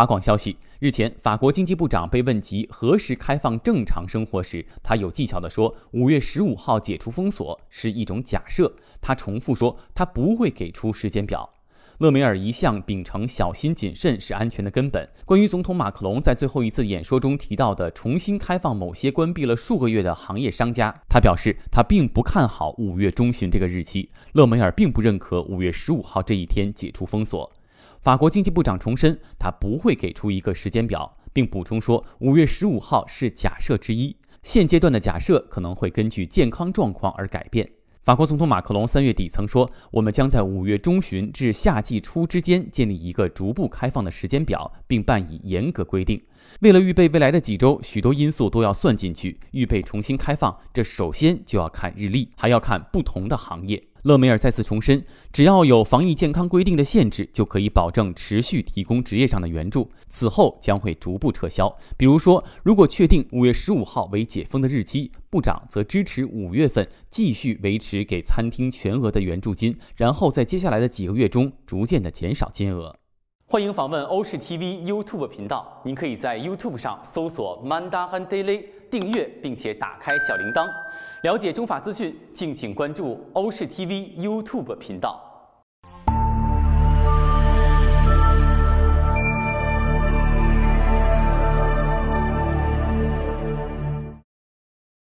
法广消息，日前，法国经济部长被问及何时开放正常生活时，他有技巧地说：“五月十五号解除封锁是一种假设。”他重复说：“他不会给出时间表。”勒梅尔一向秉承小心谨慎是安全的根本。关于总统马克龙在最后一次演说中提到的重新开放某些关闭了数个月的行业商家，他表示他并不看好五月中旬这个日期。勒梅尔并不认可五月十五号这一天解除封锁。法国经济部长重申，他不会给出一个时间表，并补充说，五月十五号是假设之一。现阶段的假设可能会根据健康状况而改变。法国总统马克龙三月底曾说，我们将在五月中旬至夏季初之间建立一个逐步开放的时间表，并办以严格规定。为了预备未来的几周，许多因素都要算进去。预备重新开放，这首先就要看日历，还要看不同的行业。勒梅尔再次重申，只要有防疫健康规定的限制，就可以保证持续提供职业上的援助。此后将会逐步撤销。比如说，如果确定五月十五号为解封的日期，部长则支持五月份继续维持给餐厅全额的援助金，然后在接下来的几个月中逐渐的减少金额。欢迎访问欧视 TV YouTube 频道。您可以在 YouTube 上搜索 m a n d a h i n Daily”，订阅并且打开小铃铛，了解中法资讯。敬请关注欧视 TV YouTube 频道。